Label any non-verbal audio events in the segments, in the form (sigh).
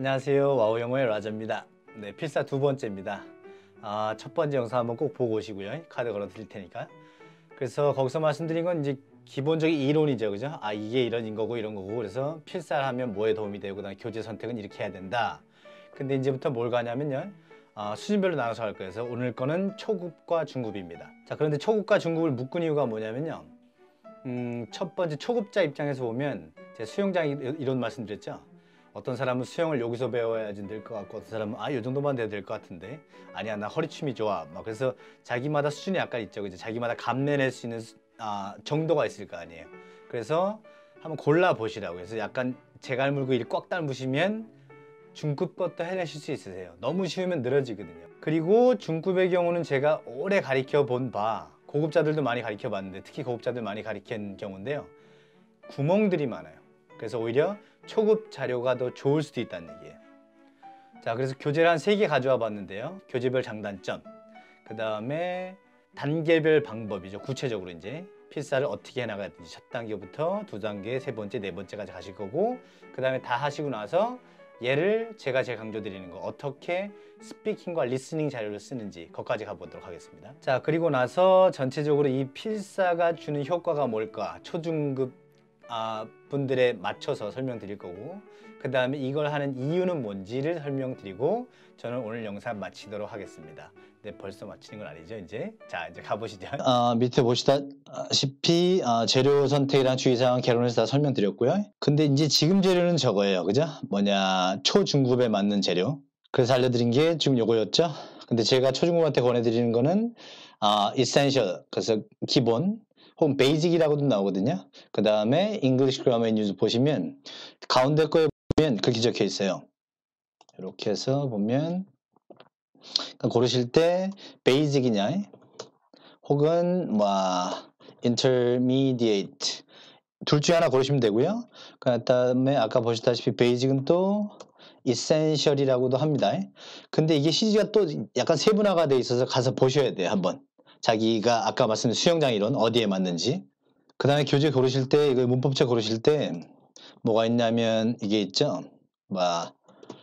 안녕하세요 와우영어의 라자입니다 네 필사 두 번째입니다 아, 첫 번째 영상 한번 꼭 보고 오시고요 카드 걸어 드릴 테니까 그래서 거기서 말씀드린 건 이제 기본적인 이론이죠 그죠 아 이게 이런 거고 이런 거고 그래서 필사를 하면 뭐에 도움이 되고 그다음 에 교재 선택은 이렇게 해야 된다 근데 이제부터 뭘 가냐면요 아, 수준별로 나눠서 할 거예요 그래서 오늘 거는 초급과 중급입니다 자 그런데 초급과 중급을 묶은 이유가 뭐냐면요 음, 첫 번째 초급자 입장에서 보면 제 수영장 이런 말씀드렸죠 어떤 사람은 수영을 여기서 배워야지 될것 같고 어떤 사람은 아 이 정도만 돼도 될것 같은데 아니야 나 허리춤이 좋아 막 그래서 자기마다 수준이 약간 있죠 이제 자기마다 감내낼 수 있는 수, 아, 정도가 있을 거 아니에요 그래서 한번 골라 보시라고 그래서 약간 제갈 물고 일꽉 닮으시면 중급 것도 해내실 수 있으세요 너무 쉬우면 늘어지거든요 그리고 중급의 경우는 제가 오래 가리켜 본 바 고급자들도 많이 가리켜 봤는데 특히 고급자들 많이 가리킨 경우인데요 구멍들이 많아요 그래서 오히려 초급 자료가 더 좋을 수도 있다는 얘기예요. 자, 그래서 교재를 한 세 개 가져와 봤는데요. 교재별 장단점, 그 다음에 단계별 방법이죠. 구체적으로 이제 필사를 어떻게 해나가야 지첫 단계부터 두 단계, 세 번째, 네 번째까지 가실 거고 그 다음에 다 하시고 나서 얘를 제가 제일 강조드리는 거 어떻게 스피킹과 리스닝 자료를 쓰는지 거까지 가보도록 하겠습니다 자 그리고 나서 전체적으로 이 필사가 주는 효과가 뭘까 초중급 아, 분들에 맞춰서 설명드릴 거고 그 다음에 이걸 하는 이유는 뭔지를 설명드리고 저는 오늘 영상 마치도록 하겠습니다. 네, 벌써 마치는 건 아니죠, 이제? 자, 이제 가보시죠. (laughs) 아, 밑에 보시다시피 아, 재료 선택이랑 주의사항 결론에서다 설명드렸고요. 근데 이제 지금 재료는 저거예요, 그죠? 뭐냐, 초중급에 맞는 재료. 그래서 알려드린 게 지금 요거였죠? 근데 제가 초중급한테 권해드리는 거는 아, 이센셜, 그래서 기본, 혹은 베이직이라고도 나오거든요. 그 다음에 English Grammar News 보시면 가운데 거에 보면 그렇게 적혀 있어요. 이렇게 해서 보면 그러니까 고르실 때 베이직이냐 혹은 뭐 intermediate 둘 중에 하나 고르시면 되고요. 그 다음에 아까 보셨다시피 베이직은 또 essential이라고도 합니다. 근데 이게 c g 가또 약간 세분화가 돼 있어서 가서 보셔야 돼요. 한번. 자기가 아까 말씀드린 수영장 이론 어디에 맞는지 그 다음에 교재 고르실 때 이거 문법책 고르실 때 뭐가 있냐면 이게 있죠 뭐,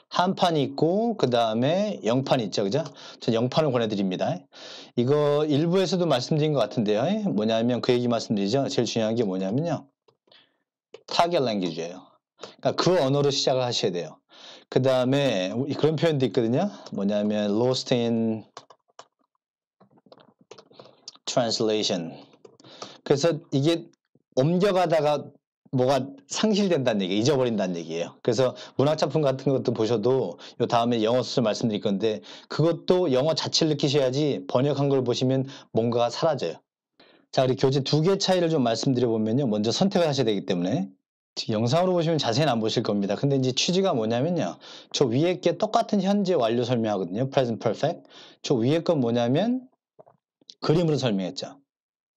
한판이 있고 그 다음에 영판이 있죠 그죠 전 영판을 권해드립니다 이거 일부에서도 말씀드린 것 같은데요 뭐냐면 그 얘기 말씀드리죠 제일 중요한 게 뭐냐면요 타겟 랭귀지예요 그러니까 그 언어로 시작을 하셔야 돼요 그 다음에 그런 표현도 있거든요 뭐냐면 lost in translation. 그래서 이게 옮겨가다가 뭐가 상실된다는 얘기, 잊어버린다는 얘기예요. 그래서 문학 작품 같은 것도 보셔도 요 다음에 영어 수술 말씀드릴 건데 그것도 영어 자체를 느끼셔야지 번역한 걸 보시면 뭔가가 사라져요. 자, 우리 교재 두 개 차이를 좀 말씀드려 보면요. 먼저 선택을 하셔야 되기 때문에 영상으로 보시면 자세히는 안 보실 겁니다. 근데 이제 취지가 뭐냐면요. 저 위에 게 똑같은 현재 완료 설명하거든요. present perfect. 저 위에 건 뭐냐면 그림으로 설명했죠.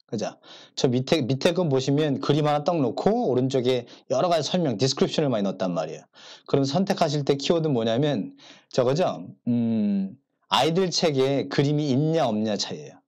그죠? 저 밑에, 밑에 건 보시면 그림 하나 딱 놓고 오른쪽에 여러 가지 설명, 디스크립션을 많이 넣었단 말이에요. 그럼 선택하실 때 키워드 뭐냐면 저거죠? 음, 아이들 책에 그림이 있냐 없냐 차이에요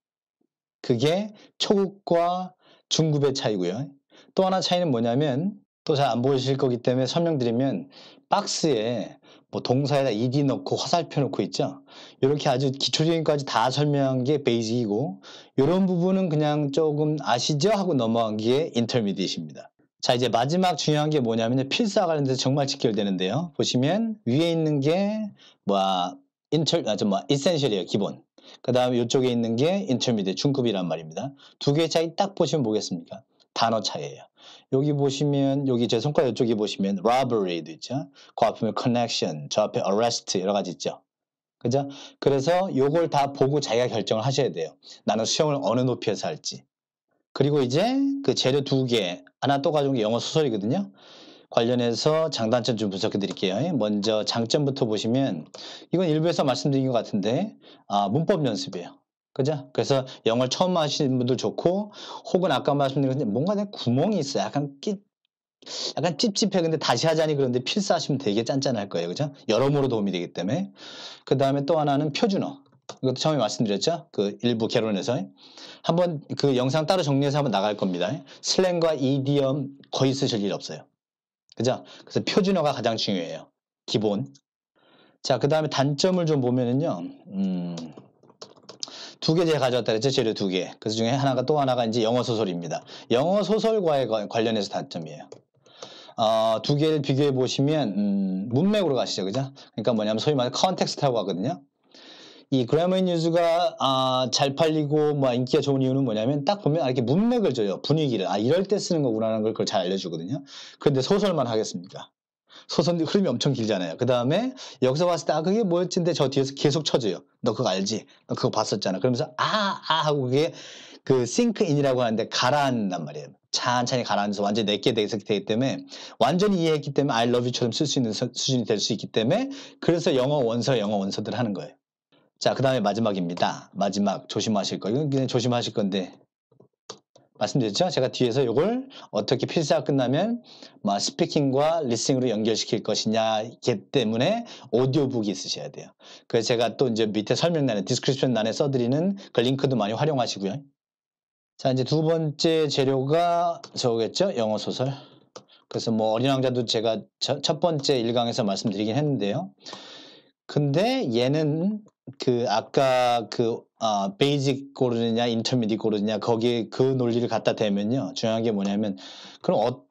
그게 초급과 중급의 차이고요. 또 하나 차이는 뭐냐면 또 잘 안 보이실 거기 때문에 설명드리면 박스에 뭐 동사에다 ed 넣고 화살표 넣고 있죠. 이렇게 아주 기초적인까지 다 설명한 게 베이직이고 이런 부분은 그냥 조금 아시죠 하고 넘어간 게 인터미디엇입니다. 자 이제 마지막 중요한 게 뭐냐면 필사 관련돼서 정말 직결되는데요. 보시면 위에 있는 게 뭐야 인터 아저 뭐 이센셜이에요 기본. 그 다음에 이쪽에 있는 게 인터미디엇 중급이란 말입니다. 두 개의 차이 딱 보시면 보겠습니까? 단어 차이예요. 여기 보시면 여기 제 손가락 이쪽에 보시면 robbery도 있죠. 그 앞에 connection, 저 앞에 arrest 여러 가지 있죠. 그죠? 그래서 요걸 다 보고 자기가 결정을 하셔야 돼요. 나는 수영을 어느 높이에서 할지. 그리고 이제 그 재료 두 개, 하나 또 가져온 게 영어 소설이거든요. 관련해서 장단점 좀 분석해 드릴게요. 먼저 장점부터 보시면 이건 일부에서 말씀드린 것 같은데 아, 문법 연습이에요. 그죠? 그래서 영어를 처음 하시는 분들 좋고, 혹은 아까 말씀드린 뭔가 내 구멍이 있어. 약간 끼, 약간 찝찝해. 근데 다시 하자니 그런데 필사하시면 되게 짠짠할 거예요. 그죠? 여러모로 도움이 되기 때문에. 그 다음에 또 하나는 표준어. 이것도 처음에 말씀드렸죠? 그 일부 결론에서 한번 그 영상 따로 정리해서 한번 나갈 겁니다. 슬랭과 이디엄 거의 쓰실 일 없어요. 그죠? 그래서 표준어가 가장 중요해요. 기본. 자, 그 다음에 단점을 좀 보면은요. 음. 두개 제가 가져왔다 그랬죠? 재료 두 개. 그 중에 하나가 또 하나가 이제 영어 소설입니다. 영어 소설과의 관련해서 단점이에요. 어, 두 개를 비교해 보시면 음, 문맥으로 가시죠, 그죠? 그러니까 뭐냐면 소위 말해 컨텍스트라고 하거든요. 이 그래머 인뉴스가 아, 잘 팔리고 뭐 인기가 좋은 이유는 뭐냐면 딱 보면 아, 이렇게 문맥을 줘요 분위기를 아 이럴 때 쓰는 거구나라는 걸걸잘 알려주거든요. 그런데 소설만 하겠습니까? 소선 흐름이 엄청 길잖아요. 그 다음에 여기서 봤을 때 아 그게 뭐였지? 근데 저 뒤에서 계속 쳐줘요. 너 그거 알지? 너 그거 봤었잖아. 그러면서 아아 아 하고 그게 그 싱크인이라고 하는데 가라앉는단 말이에요. 찬찬히 가라앉아서 완전히 내게 되기 때문에 완전히 이해했기 때문에 I love you처럼 쓸 수 있는 수준이 될 수 있기 때문에 그래서 영어 원서 영어 원서들 하는 거예요. 자, 그 다음에 마지막입니다. 마지막 조심하실 거. 이건 그냥 조심하실 건데 말씀드렸죠? 제가 뒤에서 이걸 어떻게 필사 끝나면 뭐 스피킹과 리싱으로 연결시킬 것이냐기 때문에 오디오북이 있으셔야 돼요. 그래서 제가 또 이제 밑에 설명란에 디스크립션 란에 써드리는 그 링크도 많이 활용하시고요. 자 이제 두 번째 재료가 저겠죠? 영어 소설. 그래서 뭐 어린 왕자도 제가 첫 번째 일강에서 말씀드리긴 했는데요. 근데 얘는 그 아까 그 어, 베이직 고르느냐 인터미디 고르느냐 거기에 그 논리를 갖다 대면요 중요한 게 뭐냐면 그럼 어,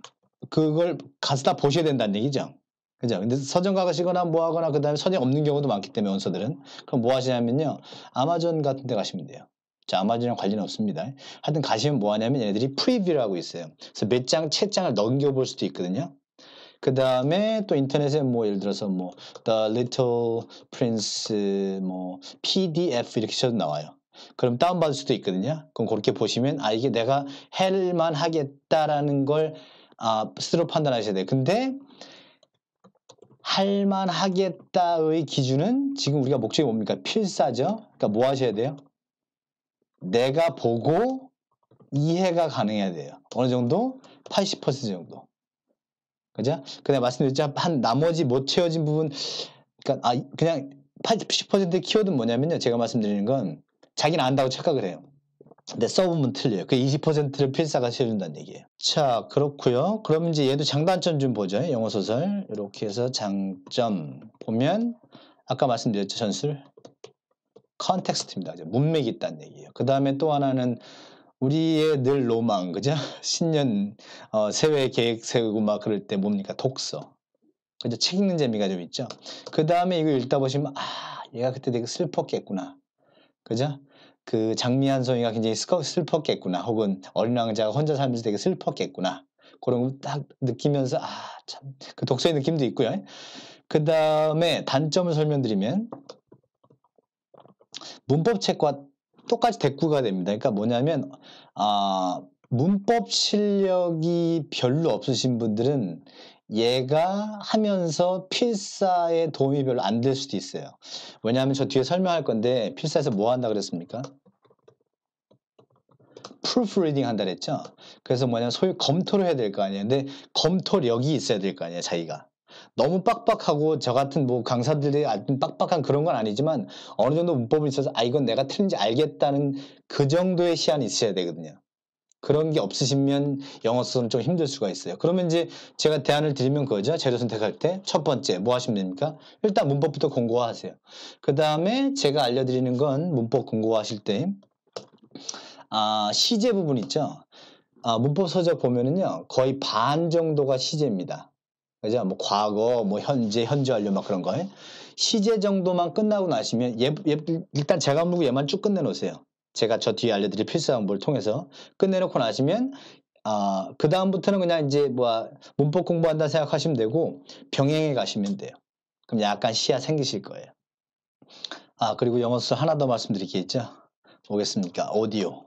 그걸 가서 다 보셔야 된다는 얘기죠. 그죠? 근데 서점 가시거나 뭐 하거나 그다음에 서점 없는 경우도 많기 때문에 원서들은 그럼 뭐 하시냐면요 아마존 같은 데 가시면 돼요. 자, 아마존이랑 관련 없습니다. 하여튼 가시면 뭐 하냐면 얘네들이 프리뷰라고 있어요. 그래서 몇 장, 채 장을 넘겨볼 수도 있거든요. 그 다음에 또 인터넷에 뭐 예를 들어서 뭐 The Little Prince 뭐 PDF 이렇게 쳐도 나와요. 그럼 다운받을 수도 있거든요. 그럼 그렇게 보시면 아 이게 내가 헬만 하겠다라는 걸 아, 스스로 판단하셔야 돼요. 근데 할만 하겠다의 기준은 지금 우리가 목적이 뭡니까? 필사죠. 그러니까 뭐 하셔야 돼요? 내가 보고 이해가 가능해야 돼요. 어느 정도? 80% 정도. 그죠? 근데 말씀드렸죠. 한 나머지 못 채워진 부분, 그러니까 아 그냥 80%의 키워드는 뭐냐면요. 제가 말씀드리는 건 자기는 안다고 착각을 해요. 근데 써보면 틀려요. 그 20%를 필사가 채워준다는 얘기예요. 자, 그렇고요. 그럼 이제 얘도 장단점 좀 보죠. 영어 소설 이렇게 해서 장점 보면 아까 말씀드렸죠 전술 컨텍스트입니다. 문맥이 있다는 얘기예요. 그 다음에 또 하나는 우리의 늘 로망, 그죠? (laughs) 신년 어, 새해 계획 세우고 막 그럴 때 뭡니까? 독서. 그죠? 책 읽는 재미가 좀 있죠. 그 다음에 이거 읽다 보시면 아, 얘가 그때 되게 슬펐겠구나. 그죠? 그 장미 한 송이가 굉장히 슬펐겠구나. 혹은 어린 왕자가 혼자 살면서 되게 슬펐겠구나. 그런 걸 딱 느끼면서 아, 참. 그 독서의 느낌도 있고요. 그 다음에 단점을 설명드리면 문법책과 똑같이 대꾸가 됩니다. 그러니까 뭐냐면 아, 문법 실력이 별로 없으신 분들은 얘가 하면서 필사에 도움이 별로 안 될 수도 있어요. 왜냐하면 저 뒤에 설명할 건데 필사에서 뭐 한다 그랬습니까? proofreading 한다 그랬죠? 그래서 뭐냐면 소위 검토를 해야 될 거 아니에요. 근데 검토력이 있어야 될 거 아니에요, 자기가. 너무 빡빡하고 저 같은 뭐 강사들이 빡빡한 그런 건 아니지만 어느 정도 문법이 있어서 아 이건 내가 틀린지 알겠다는 그 정도의 시안이 있어야 되거든요. 그런 게 없으시면 영어 수는 좀 힘들 수가 있어요. 그러면 이제 제가 대안을 드리면 그거죠. 재료 선택할 때 첫 번째 뭐 하시면 됩니까? 일단 문법부터 공고화하세요그 다음에 제가 알려드리는 건 문법 공부하실 때 아, 시제 부분 있죠. 아, 문법 서적 보면은요 거의 반 정도가 시제입니다. 그죠? 뭐 과거, 뭐 현재, 현재 완료 막 그런 거. 에? 시제 정도만 끝나고 나시면 얘, 얘, 일단 제가 물고 얘만 쭉 끝내놓으세요. 제가 저 뒤에 알려드릴 필수 항목을 통해서 끝내놓고 나시면 아, 그 다음부터는 그냥 이제 뭐 문법 공부한다 생각하시면 되고 병행해 가시면 돼요. 그럼 약간 시야 생기실 거예요. 아, 그리고 영어수 하나 더 말씀드릴게요. 보겠습니까? 오디오.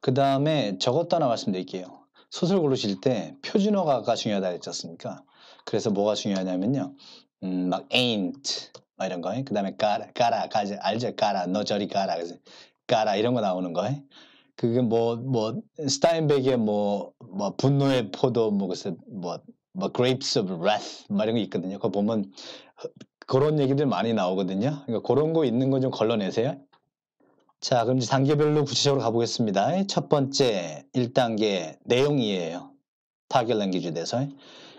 그 다음에 저것도 하나 말씀드릴게요. 소설 고르실 때 표준어가 중요하다 했지 않습니까? 그래서 뭐가 중요하냐면요. 음, 막 ain't 막 이런 거. 에그 다음에 가라, 가라, 가지, 알죠? 가라, 너 저리 가라. 그래서 가라 이런 거 나오는 거. 에 그게 뭐, 뭐, 스타인백의 뭐, 뭐, 분노의 포도, 뭐, 글쎄, 뭐, 뭐, grapes of wrath, 막 이런 거 있거든요. 그거 보면 그런 얘기들 많이 나오거든요. 그러니까 그런 거 있는 거 좀 걸러내세요. 자, 그럼 이제 단계별로 구체적으로 가보겠습니다. 첫 번째 1단계 내용이에요. 타겟 랭귀지 대서.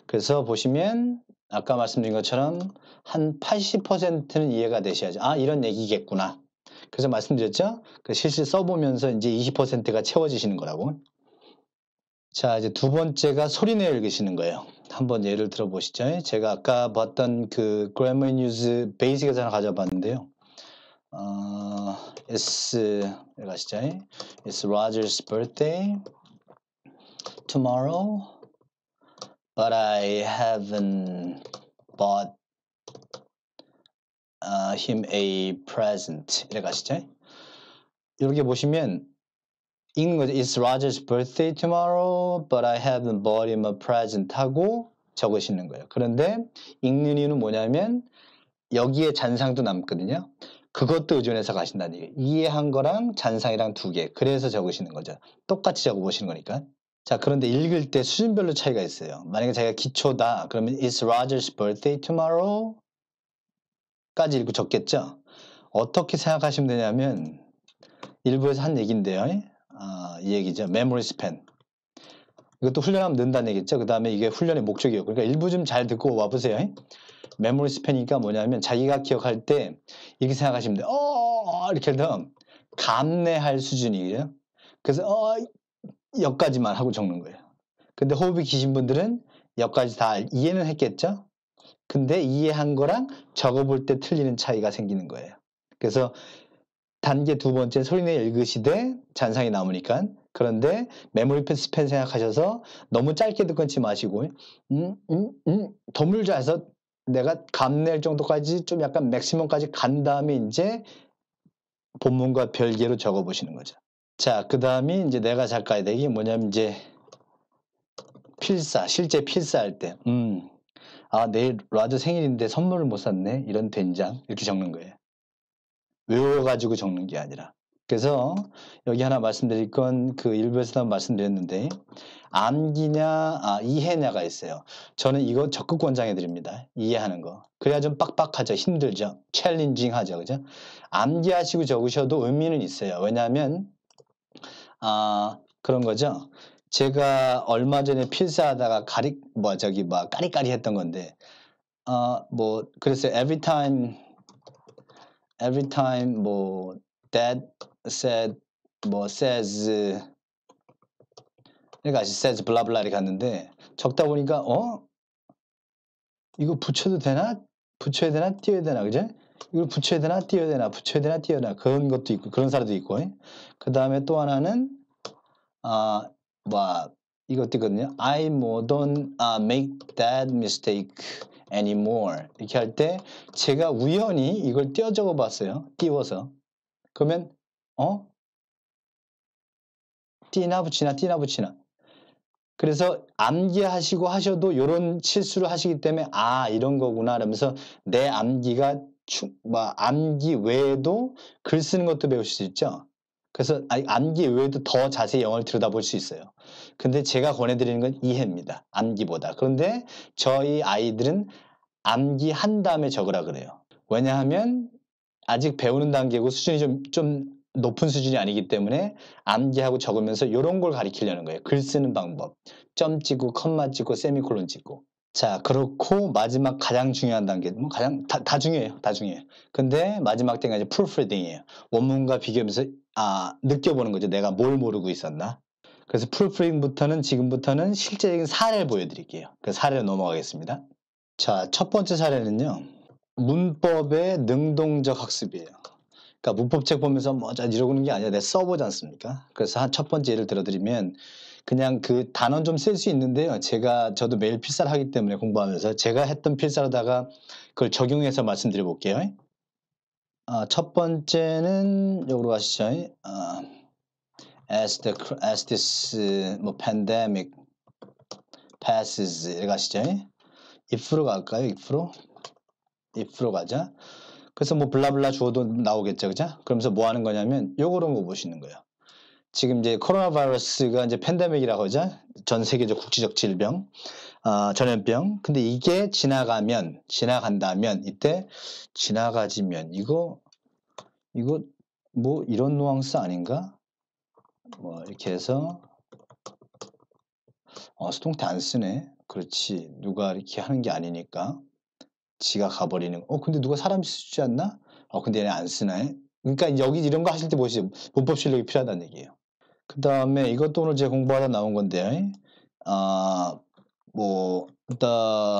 그래서 보시면 아까 말씀드린 것처럼 한 80%는 이해가 되셔야죠. 아, 이런 얘기겠구나. 그래서 말씀드렸죠? 그 실시 써보면서 이제 20%가 채워지시는 거라고. 자, 이제 두 번째가 소리내어 읽으시는 거예요. 한번 예를 들어보시죠. 제가 아까 봤던 그 그래머 뉴스 베이직에서 하나 가져봤는데요. 어, it's 가시죠. It's Roger's birthday tomorrow, but I haven't bought uh, him a present. 이 이렇게 보시면 읽는 거죠. It's Roger's birthday tomorrow, but I haven't bought him a present 하고 적으시는 거예요. 그런데 읽는 이유는 뭐냐면 여기에 잔상도 남거든요. 그것도 의존해서 가신다는 얘기. 이해한 거랑 잔상이랑 두 개. 그래서 적으시는 거죠. 똑같이 적어보시는 거니까. 자, 그런데 읽을 때 수준별로 차이가 있어요. 만약에 자기가 기초다. 그러면 It's Roger's birthday tomorrow. 까지 읽고 적겠죠. 어떻게 생각하시면 되냐면, 일부에서 한 얘기인데요. 아, 이 얘기죠. m m e o r 메 s p 스 n 이것도 훈련하면 는다는 얘기죠. 그 다음에 이게 훈련의 목적이에요. 그러니까 일부 좀 잘 듣고 와보세요. 메모리 스팬이니까 뭐냐면 자기가 기억할 때 이렇게 생각하시면 돼요. 어, 어, 어, 이렇게 해서 감내할 수준이에요. 그래서 어, 여기까지만 하고 적는 거예요. 근데 호흡이 기신 분들은 여기까지 다 이해는 했겠죠? 근데 이해한 거랑 적어볼 때 틀리는 차이가 생기는 거예요. 그래서 단계 두 번째 소리내 읽으시되 잔상이 남으니까 그런데 메모리 스펜 생각하셔서 너무 짧게 듣건지 마시고 음, 음, 음, 더물자해서 내가 감낼 정도까지 좀 약간 맥시멈까지 간 다음에 이제 본문과 별개로 적어 보시는 거죠. 자, 그 다음이 이제 내가 작가에 되기 뭐냐면 이제 필사, 실제 필사할 때, 음, 아, 내일 라저 생일인데 선물을 못 샀네. 이런 된장. 이렇게 적는 거예요. 외워가지고 적는 게 아니라. 그래서 여기 하나 말씀드릴 건 그 일부에서도 말씀드렸는데 암기냐 아, 이해냐가 있어요. 저는 이거 적극 권장해 드립니다. 이해하는 거. 그래야 좀 빡빡하죠. 힘들죠. 챌린징하죠. 그죠? 암기하시고 적으셔도 의미는 있어요. 왜냐하면 아 그런 거죠. 제가 얼마 전에 필사하다가 가리 뭐 저기 뭐 까리까리 했던 건데 아뭐 어, 그래서 every time every time 뭐 d h a d said 뭐 says 그러니까 says 블라블라 이렇게 갔는데 적다 보니까 어 이거 붙여도 되나 붙여야 되나 띄워야 되나 그제 이걸 붙여야 되나 띄워야 되나 붙여야 되나 띄워야 되나 그런 것도 있고 그런 사례도 있고 그 다음에 또 하나는 아뭐 이것도 있거든요 I more don't uh, 아, make that mistake anymore 이렇게 할 때 제가 우연히 이걸 띄워 적어봤어요 띄워서 그러면 어? 띠나 붙이나 띠나 붙이나. 그래서 암기하시고 하셔도 이런 실수를 하시기 때문에 아 이런 거구나 라면서 내 암기가 뭐 암기 외에도 글 쓰는 것도 배울수 있죠. 그래서 암기 외에도 더 자세히 영어를 들여다볼 수 있어요. 근데 제가 권해드리는 건 이해입니다. 암기보다. 그런데 저희 아이들은 암기한 다음에 적으라 그래요. 왜냐하면 아직 배우는 단계고 수준이 좀, 좀 높은 수준이 아니기 때문에 암기하고 적으면서 이런 걸 가리키려는 거예요. 글 쓰는 방법. 점 찍고, 컴마 찍고, 세미콜론 찍고. 자, 그렇고 마지막 가장 중요한 단계. 뭐 가장 다, 다 중요해요. 다 중요해요. 근데 마지막 때가 이제 풀프리딩이에요. 원문과 비교하면서 아, 느껴보는 거죠. 내가 뭘 모르고 있었나? 그래서 풀프리딩부터는 지금부터는 실제적인 사례를 보여드릴게요. 그 사례로 넘어가겠습니다. 자, 첫 번째 사례는요. 문법의 능동적 학습이에요. 그러니까 문법책 보면서 뭐 자 이러고는 있게 아니라 내가 써보지 않습니까? 그래서 한 첫 번째 예를 들어드리면 그냥 그단원좀 쓸 수 있는데요. 제가 저도 매일 필사를 하기 때문에 공부하면서 제가 했던 필사로다가 그걸 적용해서 말씀드려 볼게요. 아, 어, 첫 번째는 요로 가시죠. 아, as the as this 뭐 pandemic passes 이래 가시죠. if로 갈까요? if로 if로 가자. 그래서 뭐 블라블라 주어도 나오겠죠, 그죠? 그러면서 뭐 하는 거냐면 요거런거 뭐 보시는 거예요. 지금 이제 코로나 바이러스가 이제 팬데믹이라고 하죠. 전 세계적 국지적 질병, 어, 전염병. 근데 이게 지나가면, 지나간다면, 이때 지나가지면, 이거, 이거 뭐 이런 노앙스 아닌가? 뭐 이렇게 해서, 어, 수동태 안 쓰네. 그렇지. 누가 이렇게 하는 게 아니니까. 지가 가버리는 거. 어 근데 누가 사람 쓰지 않나? 어 근데 얘네 안 쓰네. 나 그러니까 여기 이런 거 하실 때 보시죠. 문법 실력이 필요하다는 얘기예요. 그 다음에 이것도 오늘 제가 공부하다 나온 건데 아뭐 the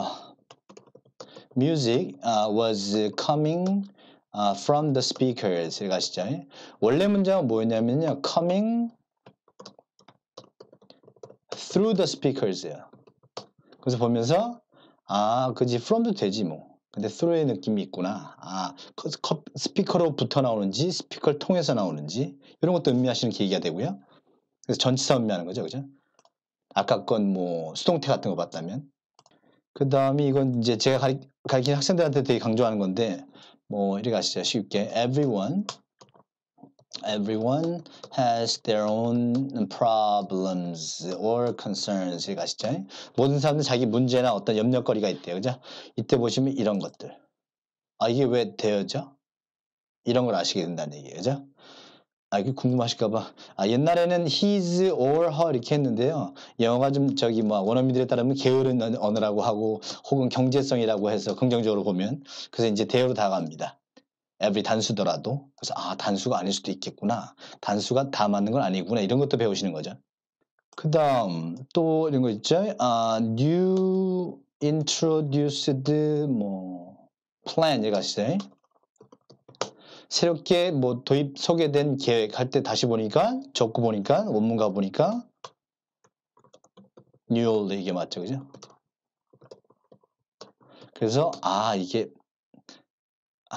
music 아, was coming 아, from the speakers 이렇게 하시죠. 원래 문장은 뭐였냐면요. coming through the speakers예요. 그래서 보면서 아, 그지. from도 되지 뭐. 근데 through의 느낌이 있구나. 아, 스피커로 붙어 나오는지 스피커를 통해서 나오는지 이런 것도 의미하시는 계기가 되고요. 그래서 전치사 의미하는 거죠. 그죠? 아까 건 뭐 수동태 같은 거 봤다면 그 다음에 이건 이제 제가 가르, 가르치는 학생들한테 되게 강조하는 건데 뭐 이렇게 아시죠? 쉽게 everyone everyone has their own problems or concerns. 여기 아시죠? 모든 사람들 자기 문제나 어떤 염려거리가 있대요. 그죠? 이때 보시면 이런 것들. 아, 이게 왜 되어져? 이런 걸 아시게 된다는 얘기예요. 그죠? 아, 이게 궁금하실까봐. 아, 옛날에는 his or her 이렇게 했는데요. 영어가 좀 저기 뭐 원어민들에 따르면 게으른 언어라고 하고 혹은 경제성이라고 해서 긍정적으로 보면 그래서 이제 대어로 다가갑니다. every 단수더라도 그래서 아 단수가 아닐 수도 있겠구나 단수가 다 맞는 건 아니구나 이런 것도 배우시는 거죠. 그 다음 또 이런 거 있죠. 아, new introduced 뭐 plan 얘가시죠. 새롭게 뭐 도입 소개된 계획 할 때 다시 보니까 적고 보니까 원문가 보니까 new old 이게 맞죠, 그죠? 그래서 아 이게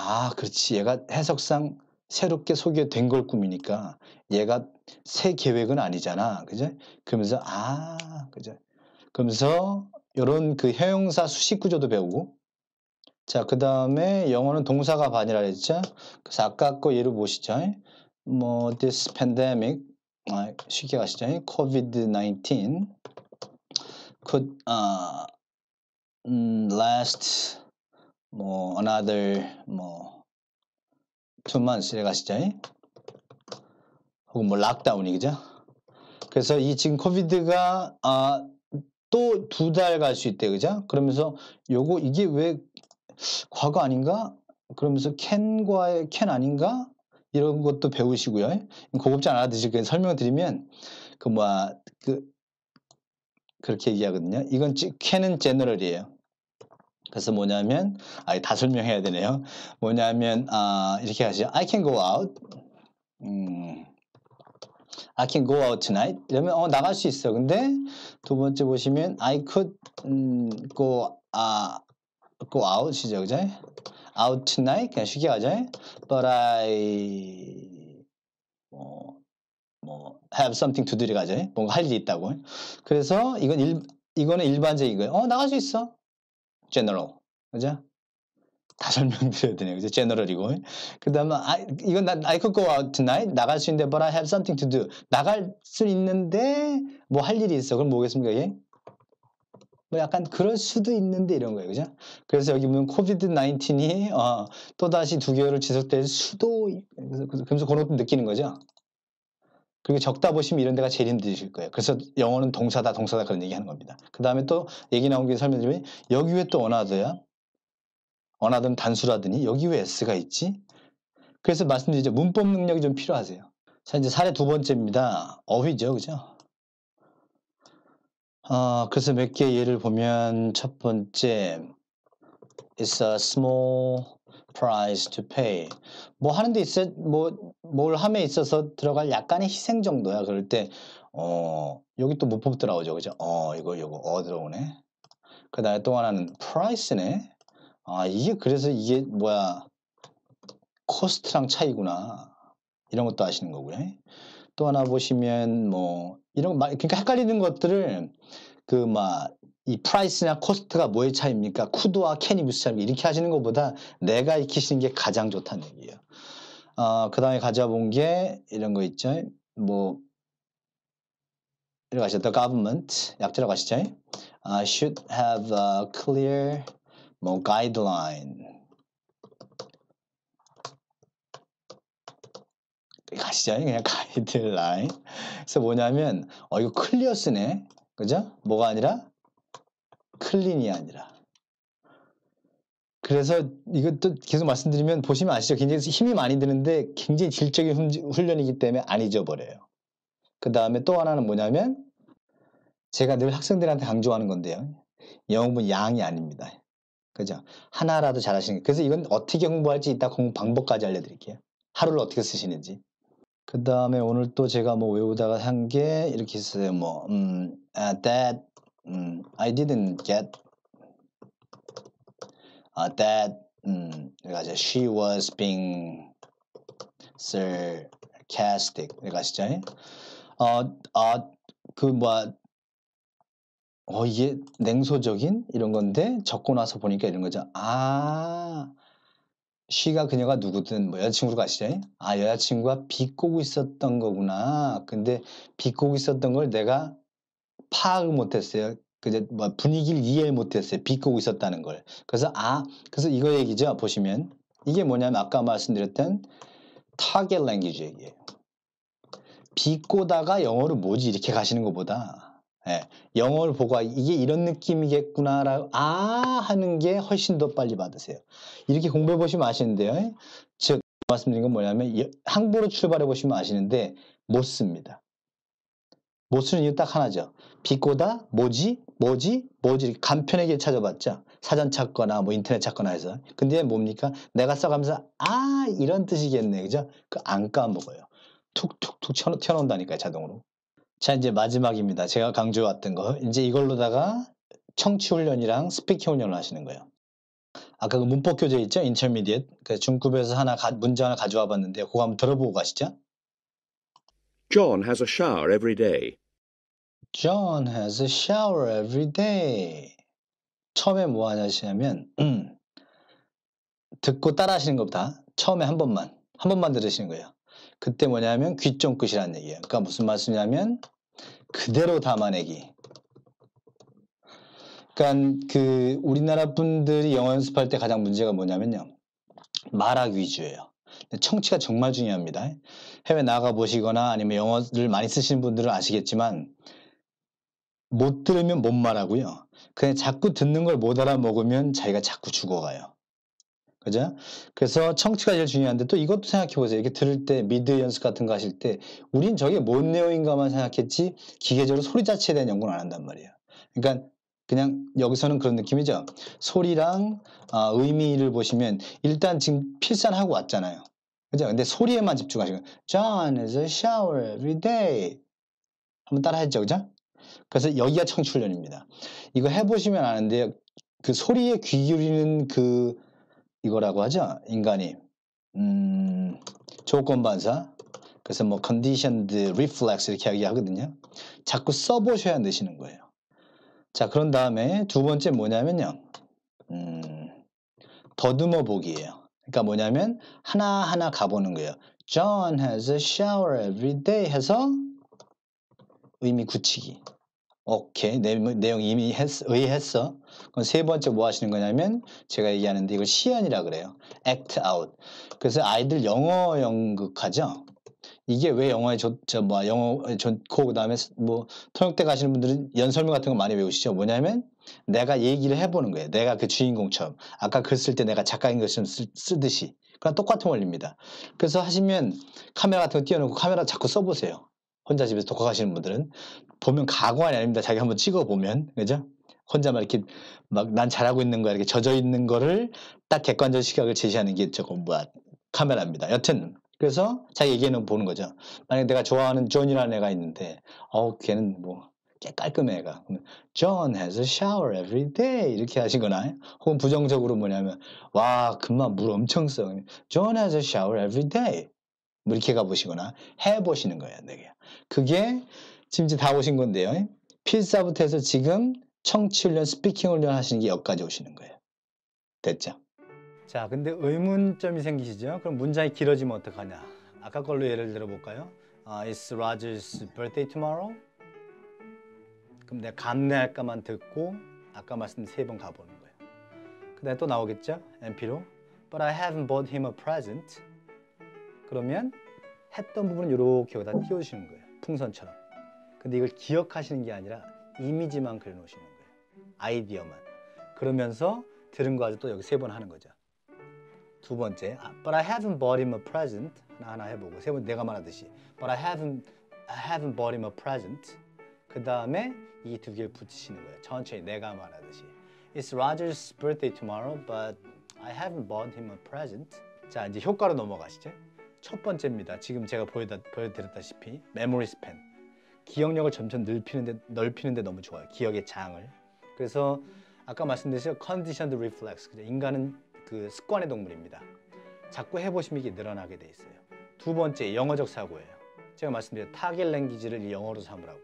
아, 그렇지. 얘가 해석상 새롭게 소개된 걸꿈이니까 얘가 새 계획은 아니잖아. 그죠? 그러면서 아, 그죠? 그러면서 이런 그 형용사 수식 구조도 배우고 자, 그다음에 영어는 동사가 반이라 했죠. 그래서 아까 거 예를 보시죠. 뭐 this pandemic 아, 쉽게 가시죠. COVID-19 could uh, last 뭐 another 뭐 two months 이래 가시죠. 혹은 뭐 락다운이 그죠? 그래서 이 지금 코비드가 아, 또 두 달 갈 수 있대 그죠? 그러면서 요거 이게 왜 과거 아닌가? 그러면서 캔과의 캔 아닌가? 이런 것도 배우시고요. 고급지 않아 드실게 설명 드리면 그 뭐그 그, 그렇게 얘기하거든요. 이건 캔은 제너럴이에요. 그래서 뭐냐면 아, 다 설명해야 되네요. 뭐냐면 아, 이렇게 하시죠. I can go out. 음, I can go out tonight. 이러면 어, 나갈 수 있어. 근데 두 번째 보시면 I could 음, go 아, go out이죠, 그죠? Out tonight 그냥 쉽게 하죠. But I 뭐, 뭐 have something to do 가죠. 뭔가 할 일이 있다고. 그래서 이건 일 이거는 일반적인 거예요. 어 나갈 수 있어. 제너럴. 그죠? 다 (laughs) 설명드려야 되네요. 그래서 제너럴이고. 그 다음에, I, 아, 이건 나, I could go out tonight. 나갈 수 있는데, but I have something to do. 나갈 수 있는데, 뭐 할 일이 있어. 그럼 뭐겠습니까, 이게? 뭐 약간 그럴 수도 있는데 이런 거예요. 그죠? 그래서 여기 보면 COVID-19이 어, 또다시 두 개월을 지속될 수도, 그래서, 그래서 그런 것도 느끼는 거죠. 그게 적다 보시면 이런 데가 제일 힘드실 거예요. 그래서 영어는 동사다, 동사다 그런 얘기 하는 겁니다. 그 다음에 또 얘기 나온 게 설명드리면 여기 왜또 언하드야? 언하드는 단수라더니 여기 왜 S가 있지? 그래서 말씀드리죠. 문법 능력이 좀 필요하세요. 자, 이제 사례 두 번째입니다. 어휘죠. 그죠? 어, 그래서 몇개 예를 보면 첫 번째 It's a small price to pay. 뭐 하는 데 있어, 뭐, 뭘 함에 있어서 들어갈 약간의 희생 정도야. 그럴 때, 어, 여기 또 문법 들어오죠. 그죠? 어, 이거, 이거, 어 들어오네. 그 다음에 또 하나는 price네. 아, 이게 그래서 이게 뭐야. 코스트랑 차이구나. 이런 것도 아시는 거고요. 또 하나 보시면 뭐, 이런, 그러니까 헷갈리는 것들을 그막 이 프라이스나 코스트가 뭐의 차이입니까? 쿠드와 캐니무스처럼 이렇게 하시는 것보다 내가 익히시는 게 가장 좋다는 얘기예요. 어, 그 다음에 가져본 게 이런 거 있죠. 뭐, 이라가 하시죠. The government, 약자라고 하시죠. Uh, should have a clear 뭐, guideline. 가시죠. 그냥 가이드라인. 그래서 뭐냐면, 어, 이거 클리어 쓰네. 그죠? 뭐가 아니라 클린이 아니라. 그래서 이것도 계속 말씀드리면 보시면 아시죠? 굉장히 힘이 많이 드는데 굉장히 질적인 훈련이기 때문에 안 잊어버려요. 그 다음에 또 하나는 뭐냐면 제가 늘 학생들한테 강조하는 건데요. 영어는 양이 아닙니다. 그죠? 하나라도 잘하시는 게. 그래서 이건 어떻게 공부할지 이따 공부 방법까지 알려드릴게요. 하루를 어떻게 쓰시는지. 그 다음에 오늘 또 제가 뭐 외우다가 한 게 이렇게 있어요. 뭐, 음, uh, that um, I didn't get uh, that um, 그 she was being sarcastic 이거 아시죠? 짜어그뭐 어, 어, 이게 냉소적인 이런 건데 적고 나서 보니까 이런 거죠. 아, she가 그녀가 누구든 뭐 여자친구로 가시죠. 아, 여자친구가 비꼬고 있었던 거구나. 근데 비꼬고 있었던 걸 내가 파악을 못했어요. 그제 뭐 분위기를 이해 못했어요. 비꼬고 있었다는 걸. 그래서 아 그래서 이거 얘기죠. 보시면 이게 뭐냐면 아까 말씀드렸던 타겟 랭귀지 얘기예요. 비꼬다가 영어로 뭐지 이렇게 가시는 것보다 예, 영어를 보고 아, 이게 이런 느낌이겠구나라고 아 하는 게 훨씬 더 빨리 받으세요. 이렇게 공부해 보시면 아시는데요. 즉 말씀드린 건 뭐냐면 항보로 출발해 보시면 아시는데 못 씁니다. 못 쓰는 이유 딱 하나죠. 비꼬다, 뭐지, 뭐지, 뭐지 간편하게 찾아봤죠. 사전 찾거나 뭐 인터넷 찾거나 해서. 근데 뭡니까? 내가 써가면서 아 이런 뜻이겠네, 그죠? 그 안 까먹어요. 툭툭툭 튀어나, 온다니까요 자동으로. 자 이제 마지막입니다. 제가 강조해왔던 거. 이제 이걸로다가 청취 훈련이랑 스피킹 훈련을 하시는 거예요. 아까 그 문법 교재 있죠? 인터미디엣. 그 중급에서 하나 가, 문제 하나 가져와 봤는데 그거 한번 들어보고 가시죠. John has a shower every day. John has a shower every day. 처음에 뭐 하냐시냐면 음, 듣고 따라 하시는 것보다 처음에 한 번만 한 번만 들으시는 거예요. 그때 뭐냐면 귀 쫑긋이라는 얘기예요. 그러니까 무슨 말씀이냐면 그대로 담아내기. 그러니까 그 우리나라 분들이 영어 연습할 때 가장 문제가 뭐냐면요. 말하기 위주예요. 청취가 정말 중요합니다. 해외 나가 보시거나 아니면 영어를 많이 쓰시는 분들은 아시겠지만 못 들으면 못 말하고요. 그냥 자꾸 듣는 걸 못 알아먹으면 자기가 자꾸 죽어가요. 그죠? 그래서 청취가 제일 중요한데 또 이것도 생각해 보세요. 이렇게 들을 때 미드 연습 같은 거 하실 때 우린 저게 뭔 내용인가만 생각했지 기계적으로 소리 자체에 대한 연구는 안 한단 말이에요. 그러니까 그냥 여기서는 그런 느낌이죠. 소리랑 어, 의미를 보시면 일단 지금 필산하고 왔잖아요. 그죠? 근데 소리에만 집중하시고 John is a shower every day. 한번 따라했죠, 그죠? 그래서 여기가 청출년입니다. 이거 해보시면 아는데요. 그 소리에 귀 기울이는 그 이거라고 하죠, 인간이. 음, 조건 반사. 그래서 뭐 conditioned reflex 이렇게 이야기하거든요. 자꾸 써보셔야 되시는 거예요. 자, 그런 다음에 두 번째 뭐냐면요. 음, 더듬어 보기예요. 그러니까 뭐냐면 하나하나 가보는 거예요. John has a shower every day 해서 의미 굳히기. 오케이. 내, 뭐, 내용 이미 했, 의했어. 그럼 세 번째 뭐 하시는 거냐면 제가 얘기하는데 이걸 시연이라 그래요. act out. 그래서 아이들 영어 연극하죠. 이게 왜 영어에 저뭐 영어 좋고 그다음에 뭐 통역대 가시는 분들은 연설문 같은 거 많이 외우시죠. 뭐냐면 내가 얘기를 해보는 거예요. 내가 그 주인공처럼 아까 글 쓸 때 내가 작가인 것처럼 쓰, 쓰듯이 그냥 똑같은 원리입니다. 그래서 하시면 카메라 같은 거 띄워놓고 카메라 자꾸 써보세요. 혼자 집에서 독학하시는 분들은 보면 가관이 아닙니다. 자기 한번 찍어 보면 그죠? 혼자 막 이렇게 막 난 잘하고 있는 거야 이렇게 젖어 있는 거를 딱 객관적 시각을 제시하는 게 조금 뭐야 카메라입니다. 여튼 그래서 자기 얘기는 보는 거죠. 만약에 내가 좋아하는 존이라는 애가 있는데, 어우, 걔는 뭐, 깔끔해 애가. John has a shower every day. 이렇게 하시거나, 혹은 부정적으로 뭐냐면, 와, 금방 물 엄청 써. John has a shower every day. 뭐 이렇게 가보시거나, 해보시는 거예요, 내게. 그게 지금 이제 다 오신 건데요. 필사부터 해서 지금 청취 훈련, 스피킹 훈련 하시는 게 여기까지 오시는 거예요. 됐죠? 자 근데 의문점이 생기시죠? 그럼 문장이 길어지면 어떡하냐 아까 걸로 예를 들어볼까요? 아, It's Roger's birthday tomorrow? 그럼 내가 감내할까만 듣고 아까 말씀드린 세 번 가보는 거예요 그 다음에 또 나오겠죠? NP로 But I haven't bought him a present 그러면 했던 부분은 이렇게 여기다 띄워주시는 거예요 풍선처럼 근데 이걸 기억하시는 게 아니라 이미지만 그려놓으시는 거예요 아이디어만 그러면서 들은 거 아주 또 여기 세 번 하는 거죠 두 번째, but I haven't bought him a present. 하나 하나 해보고 세 번째 내가 말하듯이 but I haven't I haven't bought him a present. 그 다음에 이 두 개를 붙이시는 거예요. 천천히 내가 말하듯이 It's Roger's birthday tomorrow, but I haven't bought him a present. 자 이제 효과로 넘어가시죠. 첫 번째입니다. 지금 제가 보여다, 보여드렸다시피 m m e o r 메 s p 스 n 기억력을 점점 넓히는데 넓히는데 너무 좋아요. 기억의 장을. 그래서 아까 말씀드렸죠 c o n d i i t 컨디 reflex. 인간은 그 습관의 동물입니다. 자꾸 해보시면이게 늘어나게 돼 있어요. 두 번째 영어적 사고예요. 제가 말씀드린 타겟 랭귀지를 영어로 삼으라고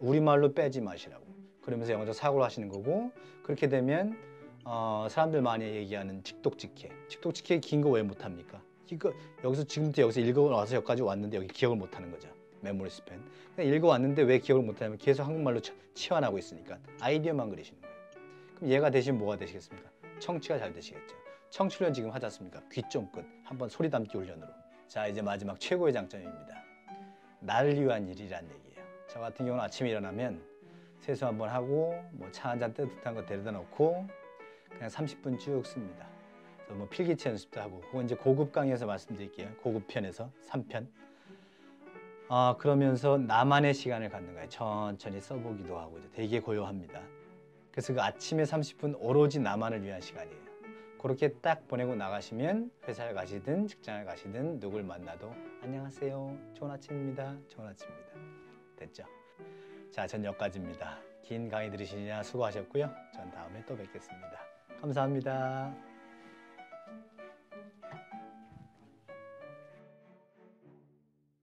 우리말로 빼지 마시라고 그러면서 영어적 사고를 하시는 거고 그렇게 되면 어, 사람들 많이 얘기하는 직독직해 직독직해 긴 거 왜 못합니까? 이거 여기서 지금부터 여기서 읽어와서 여기까지 왔는데 여기 기억을 못하는 거죠 메모리 스펜 읽어왔는데 왜 기억을 못하냐면 계속 한국말로 치환하고 있으니까 아이디어만 그리시는 거예요 그럼 얘가 대신 뭐가 되시겠습니까? 청취가 잘 되시겠죠 청출연 지금 하지 않습니까? 귀쫑끝 한 번 소리 담기 훈련으로 자 이제 마지막 최고의 장점입니다 나를 위한 일이라는 얘기예요 저 같은 경우는 아침에 일어나면 세수 한번 하고 뭐 차 한잔 따뜻한 거 데려다 놓고 그냥 30분 쭉 씁니다 그래서 뭐 필기체 연습도 하고 그건 이제 고급 강의에서 말씀드릴게요 고급 편에서 3편 아 그러면서 나만의 시간을 갖는 거예요 천천히 써보기도 하고 이제 되게 고요합니다 그래서 그 아침에 30분 오로지 나만을 위한 시간이에요 그렇게 딱 보내고 나가시면 회사에 가시든 직장에 가시든 누굴 만나도 안녕하세요 좋은 아침입니다 좋은 아침입니다 됐죠? 자전 여기까지입니다 긴 강의 들으시느냐 수고하셨고요 전 다음에 또 뵙겠습니다 감사합니다